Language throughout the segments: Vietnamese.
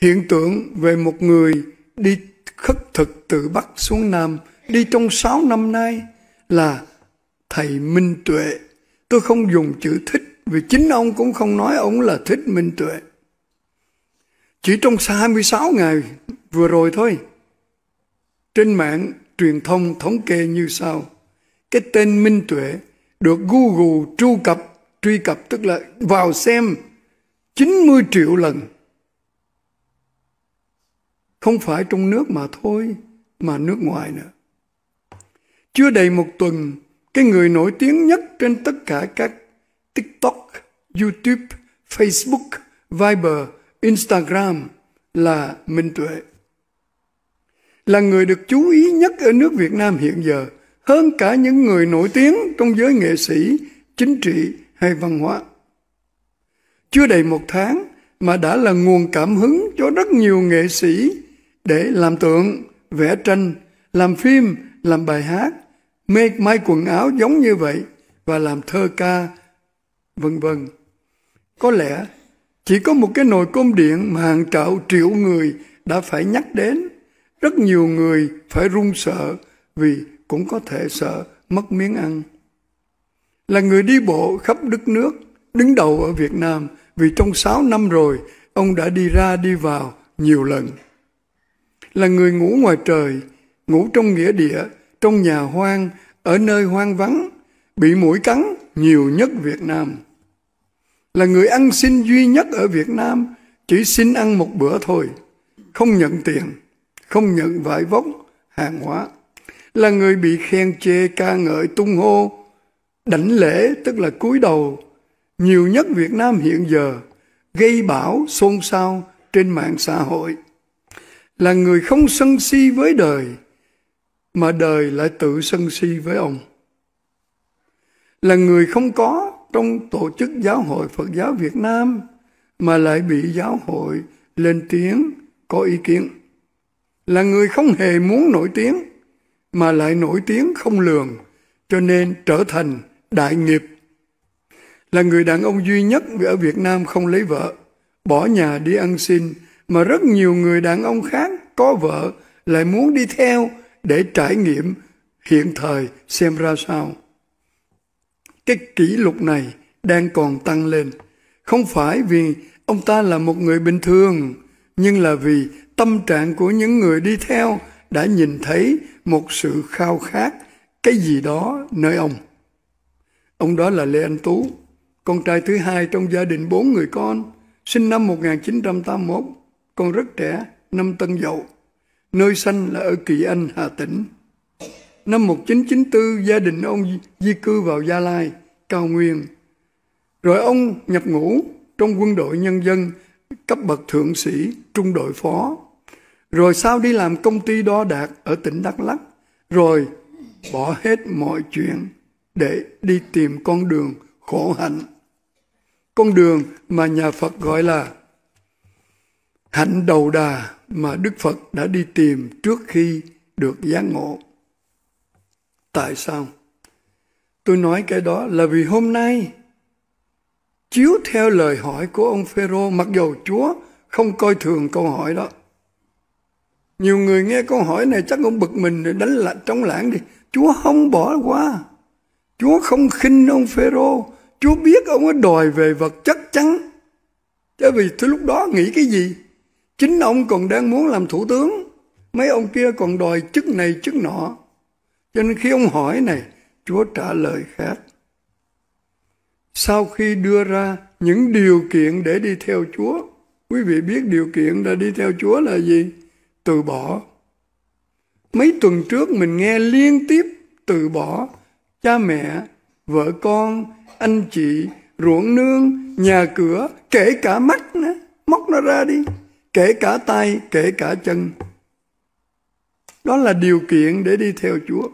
hiện tượng về một người đi khất thực từ Bắc xuống Nam, đi trong 6 năm nay là Thầy Minh Tuệ. Tôi không dùng chữ thích vì chính ông cũng không nói ông là thích Minh Tuệ. Chỉ trong 26 ngày vừa rồi thôi. Trên mạng truyền thông thống kê như sau. Cái tên Minh Tuệ được Google truy cập, truy cập tức là vào xem 90 triệu lần không phải trong nước mà thôi mà nước ngoài nữa chưa đầy một tuần cái người nổi tiếng nhất trên tất cả các tiktok youtube facebook viber instagram là minh tuệ là người được chú ý nhất ở nước việt nam hiện giờ hơn cả những người nổi tiếng trong giới nghệ sĩ chính trị hay văn hóa chưa đầy một tháng mà đã là nguồn cảm hứng cho rất nhiều nghệ sĩ để làm tượng, vẽ tranh, làm phim, làm bài hát, mê may quần áo giống như vậy và làm thơ ca, vân vân. Có lẽ chỉ có một cái nồi cơm điện mà hàng triệu triệu người đã phải nhắc đến. Rất nhiều người phải run sợ vì cũng có thể sợ mất miếng ăn. Là người đi bộ khắp đất nước, đứng đầu ở Việt Nam vì trong 6 năm rồi ông đã đi ra đi vào nhiều lần là người ngủ ngoài trời, ngủ trong nghĩa địa, trong nhà hoang, ở nơi hoang vắng, bị mũi cắn nhiều nhất Việt Nam. Là người ăn xin duy nhất ở Việt Nam, chỉ xin ăn một bữa thôi, không nhận tiền, không nhận vải vóc, hàng hóa. Là người bị khen chê ca ngợi tung hô, đảnh lễ tức là cúi đầu, nhiều nhất Việt Nam hiện giờ, gây bão xôn xao trên mạng xã hội là người không sân si với đời mà đời lại tự sân si với ông là người không có trong tổ chức giáo hội phật giáo việt nam mà lại bị giáo hội lên tiếng có ý kiến là người không hề muốn nổi tiếng mà lại nổi tiếng không lường cho nên trở thành đại nghiệp là người đàn ông duy nhất ở việt nam không lấy vợ bỏ nhà đi ăn xin mà rất nhiều người đàn ông khác có vợ lại muốn đi theo để trải nghiệm hiện thời xem ra sao. Cái kỷ lục này đang còn tăng lên, không phải vì ông ta là một người bình thường, nhưng là vì tâm trạng của những người đi theo đã nhìn thấy một sự khao khát cái gì đó nơi ông. Ông đó là Lê Anh Tú, con trai thứ hai trong gia đình bốn người con, sinh năm 1981 còn rất trẻ, năm Tân Dậu. Nơi sanh là ở Kỳ Anh, Hà Tĩnh. Năm 1994, gia đình ông di cư vào Gia Lai, Cao Nguyên. Rồi ông nhập ngũ trong quân đội nhân dân cấp bậc thượng sĩ, trung đội phó. Rồi sau đi làm công ty đo đạc ở tỉnh Đắk Lắk. Rồi bỏ hết mọi chuyện để đi tìm con đường khổ hạnh. Con đường mà nhà Phật gọi là hạnh đầu đà mà Đức Phật đã đi tìm trước khi được giác ngộ. Tại sao? Tôi nói cái đó là vì hôm nay chiếu theo lời hỏi của ông Phêrô mặc dầu Chúa không coi thường câu hỏi đó. Nhiều người nghe câu hỏi này chắc ông bực mình để đánh lạnh trong lãng đi. Chúa không bỏ qua. Chúa không khinh ông Phêrô. Chúa biết ông ấy đòi về vật chắc chắn. Chứ vì tôi lúc đó nghĩ cái gì? Chính ông còn đang muốn làm thủ tướng, mấy ông kia còn đòi chức này chức nọ. Cho nên khi ông hỏi này, Chúa trả lời khác. Sau khi đưa ra những điều kiện để đi theo Chúa, quý vị biết điều kiện để đi theo Chúa là gì? Từ bỏ. Mấy tuần trước mình nghe liên tiếp từ bỏ cha mẹ, vợ con, anh chị, ruộng nương, nhà cửa, kể cả mắt nữa, móc nó ra đi kể cả tay, kể cả chân. Đó là điều kiện để đi theo Chúa.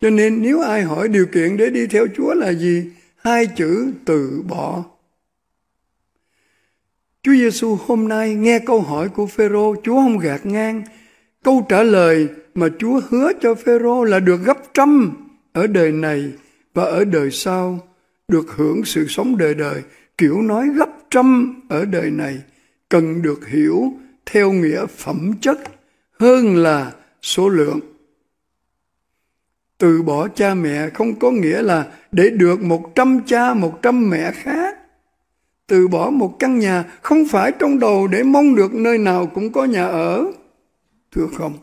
Cho nên nếu ai hỏi điều kiện để đi theo Chúa là gì? Hai chữ từ bỏ. Chúa Giêsu hôm nay nghe câu hỏi của Phêrô, Chúa không gạt ngang. Câu trả lời mà Chúa hứa cho Phêrô là được gấp trăm ở đời này và ở đời sau, được hưởng sự sống đời đời, kiểu nói gấp trăm ở đời này cần được hiểu theo nghĩa phẩm chất hơn là số lượng từ bỏ cha mẹ không có nghĩa là để được một trăm cha một trăm mẹ khác từ bỏ một căn nhà không phải trong đầu để mong được nơi nào cũng có nhà ở thưa không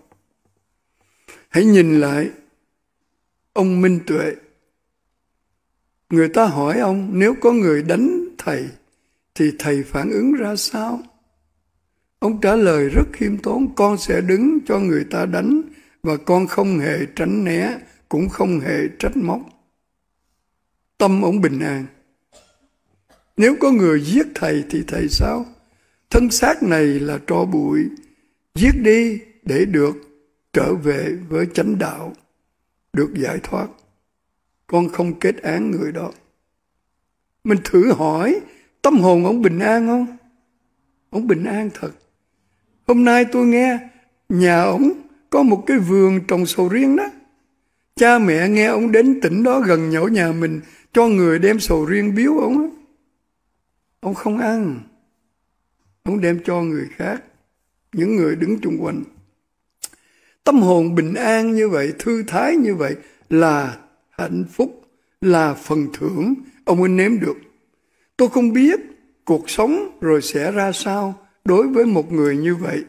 hãy nhìn lại ông minh tuệ người ta hỏi ông nếu có người đánh thầy thì thầy phản ứng ra sao Ông trả lời rất khiêm tốn, con sẽ đứng cho người ta đánh và con không hề tránh né, cũng không hề trách móc. Tâm ông bình an. Nếu có người giết thầy thì thầy sao? Thân xác này là tro bụi, giết đi để được trở về với chánh đạo, được giải thoát. Con không kết án người đó. Mình thử hỏi tâm hồn ông bình an không? Ông bình an thật. Hôm nay tôi nghe nhà ông có một cái vườn trồng sầu riêng đó. Cha mẹ nghe ông đến tỉnh đó gần nhổ nhà mình cho người đem sầu riêng biếu ông Ông không ăn. Ông đem cho người khác, những người đứng chung quanh. Tâm hồn bình an như vậy, thư thái như vậy là hạnh phúc, là phần thưởng ông ấy nếm được. Tôi không biết cuộc sống rồi sẽ ra sao, đối với một người như vậy.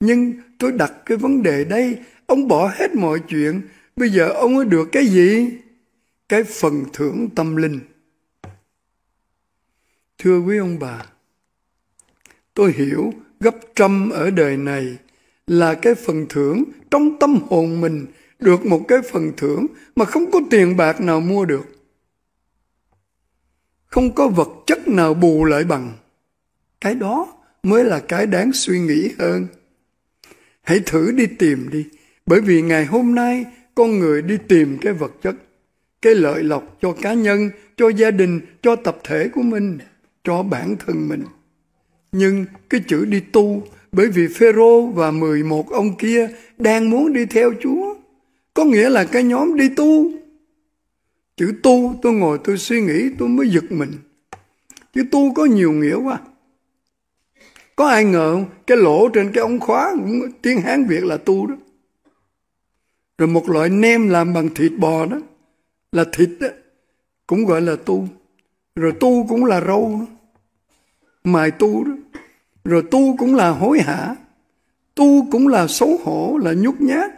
Nhưng tôi đặt cái vấn đề đây, ông bỏ hết mọi chuyện, bây giờ ông có được cái gì? Cái phần thưởng tâm linh. Thưa quý ông bà, tôi hiểu gấp trăm ở đời này là cái phần thưởng trong tâm hồn mình được một cái phần thưởng mà không có tiền bạc nào mua được. Không có vật chất nào bù lại bằng cái đó mới là cái đáng suy nghĩ hơn hãy thử đi tìm đi bởi vì ngày hôm nay con người đi tìm cái vật chất cái lợi lộc cho cá nhân cho gia đình cho tập thể của mình cho bản thân mình nhưng cái chữ đi tu bởi vì Phêrô và 11 ông kia đang muốn đi theo Chúa có nghĩa là cái nhóm đi tu chữ tu tôi ngồi tôi suy nghĩ tôi mới giật mình chữ tu có nhiều nghĩa quá có ai ngờ không cái lỗ trên cái ống khóa cũng tiếng hán việt là tu đó rồi một loại nem làm bằng thịt bò đó là thịt đó cũng gọi là tu rồi tu cũng là râu đó. mài tu đó rồi tu cũng là hối hả tu cũng là xấu hổ là nhút nhát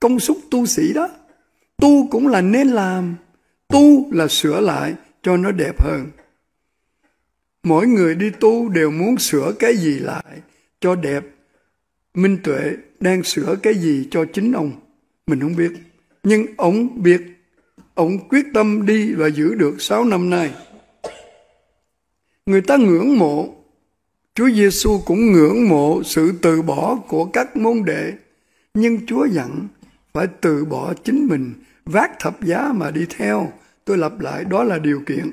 công xúc tu sĩ đó tu cũng là nên làm tu là sửa lại cho nó đẹp hơn Mỗi người đi tu đều muốn sửa cái gì lại cho đẹp. Minh Tuệ đang sửa cái gì cho chính ông? Mình không biết. Nhưng ông biết, ông quyết tâm đi và giữ được 6 năm nay. Người ta ngưỡng mộ, Chúa Giêsu cũng ngưỡng mộ sự từ bỏ của các môn đệ. Nhưng Chúa dặn phải từ bỏ chính mình, vác thập giá mà đi theo. Tôi lặp lại, đó là điều kiện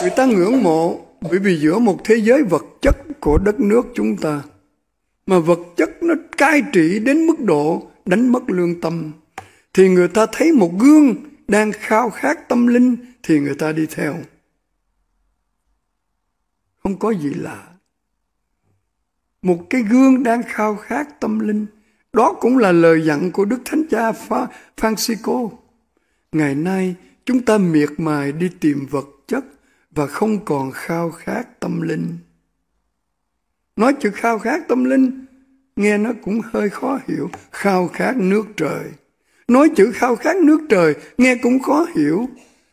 Người ta ngưỡng mộ bởi vì giữa một thế giới vật chất của đất nước chúng ta mà vật chất nó cai trị đến mức độ đánh mất lương tâm thì người ta thấy một gương đang khao khát tâm linh thì người ta đi theo. Không có gì lạ. Một cái gương đang khao khát tâm linh. Đó cũng là lời dặn của Đức Thánh Cha Francisco. Ngày nay chúng ta miệt mài đi tìm vật chất và không còn khao khát tâm linh nói chữ khao khát tâm linh nghe nó cũng hơi khó hiểu khao khát nước trời nói chữ khao khát nước trời nghe cũng khó hiểu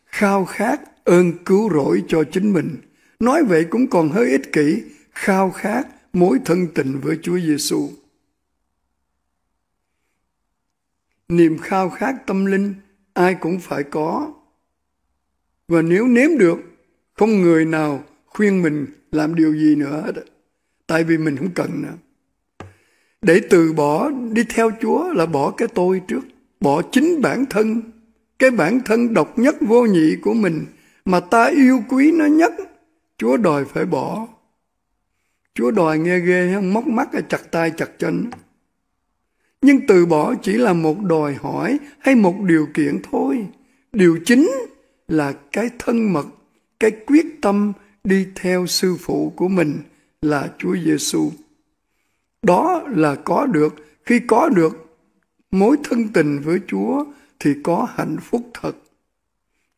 khao khát ơn cứu rỗi cho chính mình nói vậy cũng còn hơi ích kỷ khao khát mối thân tình với Chúa Giêsu niềm khao khát tâm linh ai cũng phải có và nếu nếm được không người nào khuyên mình làm điều gì nữa hết. Tại vì mình không cần nữa. Để từ bỏ đi theo Chúa là bỏ cái tôi trước. Bỏ chính bản thân. Cái bản thân độc nhất vô nhị của mình mà ta yêu quý nó nhất. Chúa đòi phải bỏ. Chúa đòi nghe ghê, móc mắt chặt tay chặt chân. Nhưng từ bỏ chỉ là một đòi hỏi hay một điều kiện thôi. Điều chính là cái thân mật cái quyết tâm đi theo sư phụ của mình là Chúa Giêsu. Đó là có được, khi có được mối thân tình với Chúa thì có hạnh phúc thật.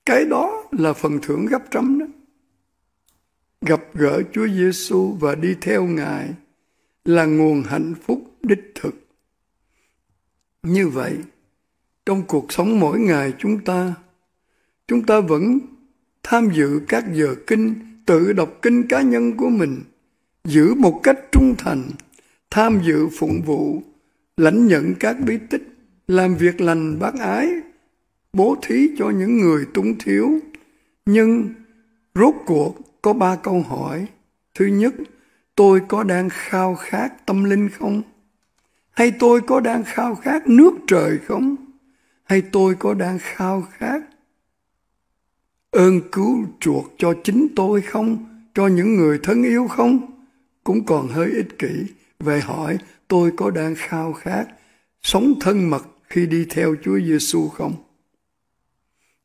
Cái đó là phần thưởng gấp trăm đó. Gặp gỡ Chúa Giêsu và đi theo Ngài là nguồn hạnh phúc đích thực. Như vậy, trong cuộc sống mỗi ngày chúng ta, chúng ta vẫn tham dự các giờ kinh, tự đọc kinh cá nhân của mình, giữ một cách trung thành, tham dự phụng vụ, lãnh nhận các bí tích, làm việc lành bác ái, bố thí cho những người túng thiếu. Nhưng rốt cuộc có ba câu hỏi. Thứ nhất, tôi có đang khao khát tâm linh không? Hay tôi có đang khao khát nước trời không? Hay tôi có đang khao khát ơn cứu chuộc cho chính tôi không, cho những người thân yêu không? Cũng còn hơi ích kỷ, về hỏi tôi có đang khao khát, sống thân mật khi đi theo Chúa Giêsu không?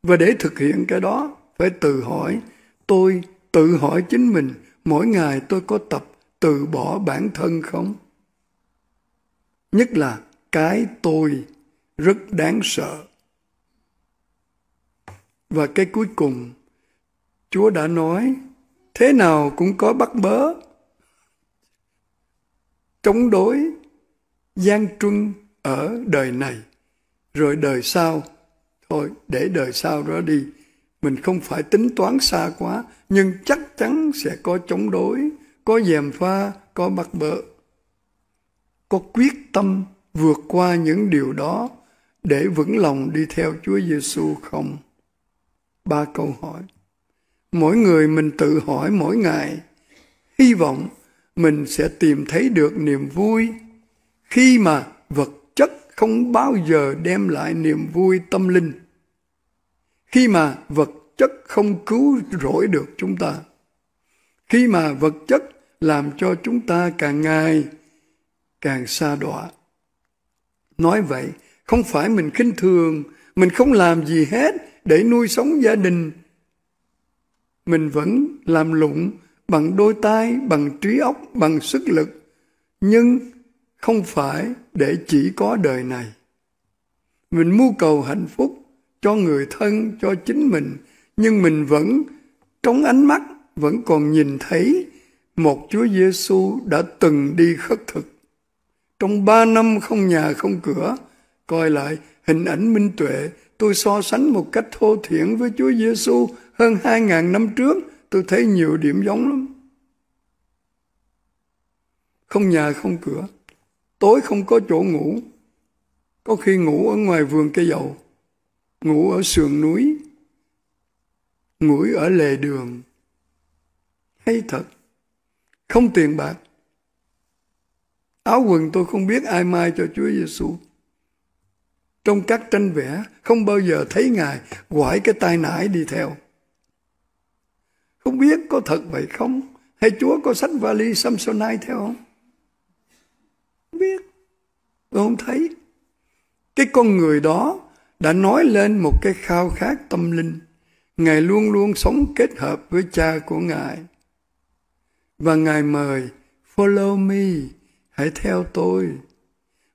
Và để thực hiện cái đó, phải tự hỏi, tôi tự hỏi chính mình, mỗi ngày tôi có tập từ bỏ bản thân không? Nhất là cái tôi rất đáng sợ và cái cuối cùng, Chúa đã nói, thế nào cũng có bắt bớ, chống đối, gian truân ở đời này, rồi đời sau, thôi để đời sau đó đi. Mình không phải tính toán xa quá, nhưng chắc chắn sẽ có chống đối, có dèm pha, có bắt bớ. Có quyết tâm vượt qua những điều đó để vững lòng đi theo Chúa Giêsu không? ba câu hỏi mỗi người mình tự hỏi mỗi ngày hy vọng mình sẽ tìm thấy được niềm vui khi mà vật chất không bao giờ đem lại niềm vui tâm linh khi mà vật chất không cứu rỗi được chúng ta khi mà vật chất làm cho chúng ta càng ngày càng xa đọa nói vậy không phải mình khinh thường mình không làm gì hết để nuôi sống gia đình mình vẫn làm lụng bằng đôi tay bằng trí óc bằng sức lực nhưng không phải để chỉ có đời này mình mưu cầu hạnh phúc cho người thân cho chính mình nhưng mình vẫn trong ánh mắt vẫn còn nhìn thấy một Chúa Giêsu đã từng đi khất thực trong ba năm không nhà không cửa coi lại hình ảnh minh tuệ, tôi so sánh một cách thô thiển với Chúa Giêsu hơn 2.000 năm trước, tôi thấy nhiều điểm giống lắm. Không nhà không cửa, tối không có chỗ ngủ, có khi ngủ ở ngoài vườn cây dầu, ngủ ở sườn núi, ngủ ở lề đường. Hay thật, không tiền bạc. Áo quần tôi không biết ai mai cho Chúa Giêsu trong các tranh vẽ không bao giờ thấy ngài quải cái tai nải đi theo không biết có thật vậy không hay chúa có sách vali samsonite theo không không biết tôi không thấy cái con người đó đã nói lên một cái khao khát tâm linh ngài luôn luôn sống kết hợp với cha của ngài và ngài mời follow me hãy theo tôi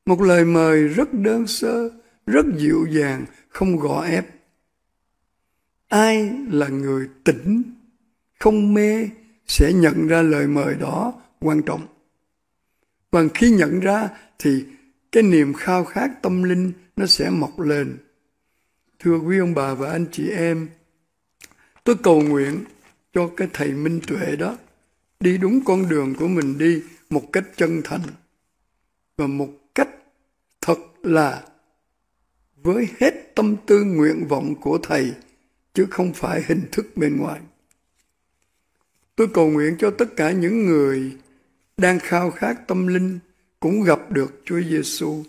một lời mời rất đơn sơ rất dịu dàng, không gò ép. Ai là người tỉnh, không mê sẽ nhận ra lời mời đó quan trọng. Và khi nhận ra thì cái niềm khao khát tâm linh nó sẽ mọc lên. Thưa quý ông bà và anh chị em, tôi cầu nguyện cho cái thầy minh tuệ đó đi đúng con đường của mình đi một cách chân thành và một cách thật là với hết tâm tư nguyện vọng của thầy chứ không phải hình thức bên ngoài tôi cầu nguyện cho tất cả những người đang khao khát tâm linh cũng gặp được Chúa Giêsu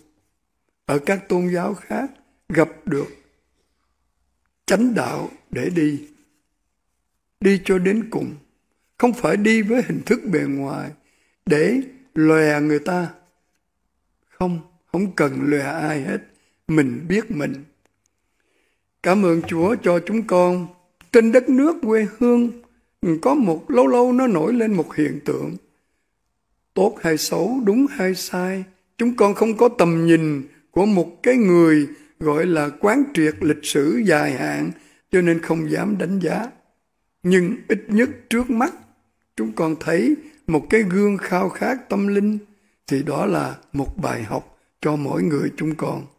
ở các tôn giáo khác gặp được chánh đạo để đi đi cho đến cùng không phải đi với hình thức bề ngoài để lòe người ta không không cần lòe ai hết mình biết mình. Cảm ơn Chúa cho chúng con trên đất nước quê hương có một lâu lâu nó nổi lên một hiện tượng tốt hay xấu, đúng hay sai. Chúng con không có tầm nhìn của một cái người gọi là quán triệt lịch sử dài hạn cho nên không dám đánh giá. Nhưng ít nhất trước mắt chúng con thấy một cái gương khao khát tâm linh thì đó là một bài học cho mỗi người chúng con.